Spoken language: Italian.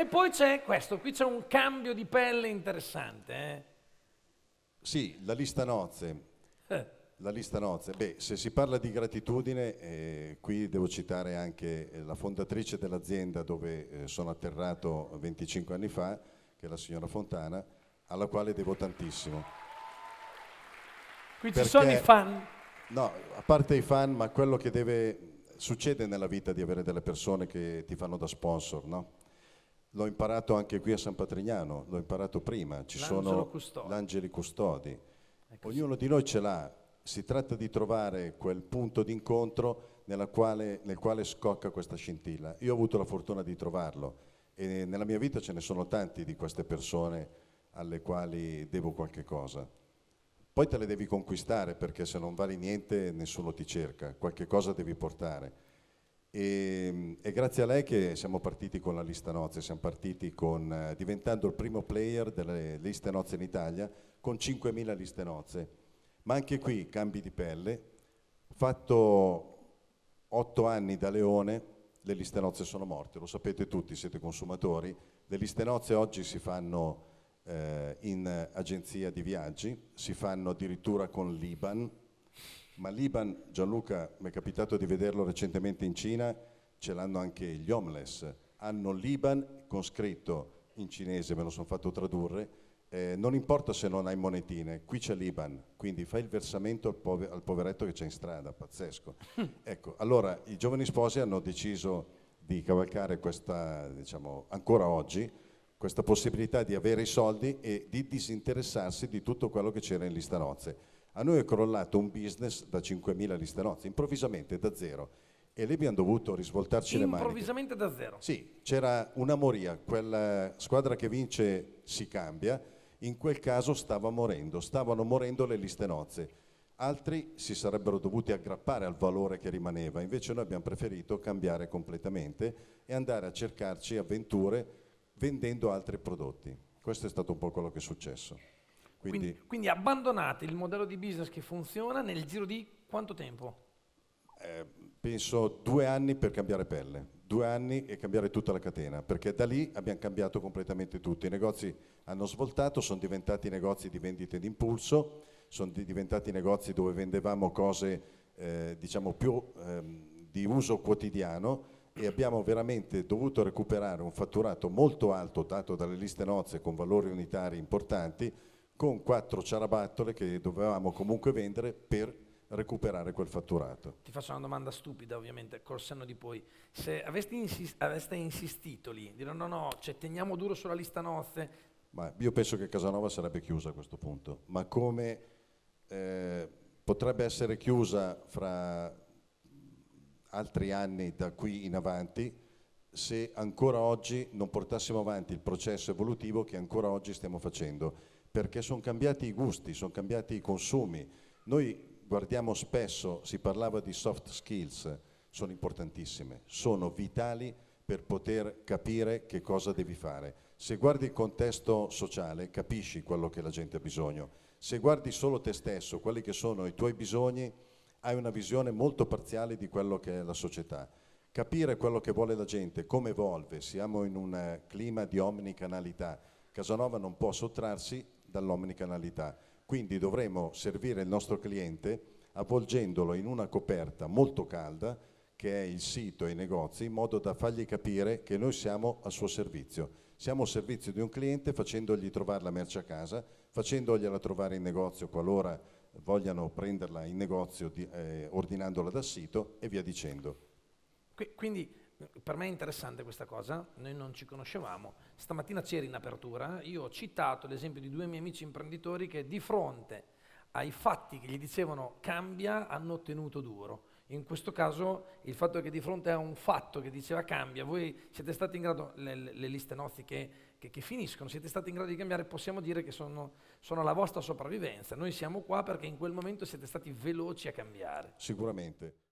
E poi c'è questo, qui c'è un cambio di pelle interessante. Eh? Sì, la lista nozze. Eh. La lista nozze. Beh, se si parla di gratitudine, eh, qui devo citare anche eh, la fondatrice dell'azienda dove eh, sono atterrato 25 anni fa, che è la signora Fontana, alla quale devo tantissimo. Qui Perché, ci sono i fan? No, a parte i fan, ma quello che deve... Succede nella vita di avere delle persone che ti fanno da sponsor, no? L'ho imparato anche qui a San Patrignano, l'ho imparato prima, ci sono custodi. l'angeli custodi. Ecco, Ognuno di noi ce l'ha, si tratta di trovare quel punto d'incontro quale, nel quale scocca questa scintilla. Io ho avuto la fortuna di trovarlo e nella mia vita ce ne sono tanti di queste persone alle quali devo qualche cosa. Poi te le devi conquistare perché se non vali niente nessuno ti cerca, qualche cosa devi portare. E, ehm, è grazie a lei che siamo partiti con la lista nozze, siamo partiti con, eh, diventando il primo player delle liste nozze in Italia con 5.000 liste nozze, ma anche qui cambi di pelle, fatto 8 anni da leone, le liste nozze sono morte, lo sapete tutti, siete consumatori, le liste nozze oggi si fanno eh, in agenzia di viaggi, si fanno addirittura con l'Iban, ma l'Iban, Gianluca, mi è capitato di vederlo recentemente in Cina, ce l'hanno anche gli homeless, hanno l'Iban con scritto in cinese, me lo sono fatto tradurre, eh, non importa se non hai monetine, qui c'è l'Iban, quindi fai il versamento al, pover al poveretto che c'è in strada, pazzesco. ecco, allora i giovani sposi hanno deciso di cavalcare questa, diciamo, ancora oggi, questa possibilità di avere i soldi e di disinteressarsi di tutto quello che c'era in lista nozze. A noi è crollato un business da 5.000 liste nozze, improvvisamente da zero e lì abbiamo dovuto risvoltarci le mani. Improvvisamente da zero. Sì, c'era una moria, quella squadra che vince si cambia, in quel caso stava morendo, stavano morendo le liste nozze. Altri si sarebbero dovuti aggrappare al valore che rimaneva, invece noi abbiamo preferito cambiare completamente e andare a cercarci avventure vendendo altri prodotti. Questo è stato un po' quello che è successo. Quindi, quindi, quindi abbandonate il modello di business che funziona nel giro di quanto tempo? Eh, penso due anni per cambiare pelle, due anni e cambiare tutta la catena, perché da lì abbiamo cambiato completamente tutto. I negozi hanno svoltato, sono diventati negozi di vendite d'impulso, sono diventati negozi dove vendevamo cose eh, diciamo più ehm, di uso quotidiano e abbiamo veramente dovuto recuperare un fatturato molto alto dato dalle liste nozze con valori unitari importanti con quattro ciarabattole che dovevamo comunque vendere per recuperare quel fatturato. Ti faccio una domanda stupida, ovviamente, col senno di poi. Se aveste, insis- aveste insistito lì, dire no, no, cioè, teniamo duro sulla lista nozze. Ma io penso che Casanova sarebbe chiusa a questo punto, ma come eh, potrebbe essere chiusa fra altri anni da qui in avanti se ancora oggi non portassimo avanti il processo evolutivo che ancora oggi stiamo facendo, perché sono cambiati i gusti, sono cambiati i consumi. Noi guardiamo spesso, si parlava di soft skills, sono importantissime, sono vitali per poter capire che cosa devi fare. Se guardi il contesto sociale capisci quello che la gente ha bisogno, se guardi solo te stesso, quelli che sono i tuoi bisogni, hai una visione molto parziale di quello che è la società. Capire quello che vuole la gente, come evolve, siamo in un eh, clima di omnicanalità. Casanova non può sottrarsi dall'omnicanalità. Quindi dovremo servire il nostro cliente avvolgendolo in una coperta molto calda che è il sito e i negozi in modo da fargli capire che noi siamo al suo servizio. Siamo al servizio di un cliente facendogli trovare la merce a casa, facendogliela trovare in negozio qualora vogliano prenderla in negozio di, eh, ordinandola dal sito e via dicendo. Quindi per me è interessante questa cosa, noi non ci conoscevamo, stamattina c'era in apertura, io ho citato l'esempio di due miei amici imprenditori che di fronte ai fatti che gli dicevano cambia hanno ottenuto duro. In questo caso il fatto è che di fronte a un fatto che diceva cambia, voi siete stati in grado, le, le liste nozze che, che, che, finiscono, siete stati in grado di cambiare, possiamo dire che sono, sono, la vostra sopravvivenza. Noi siamo qua perché in quel momento siete stati veloci a cambiare. Sicuramente.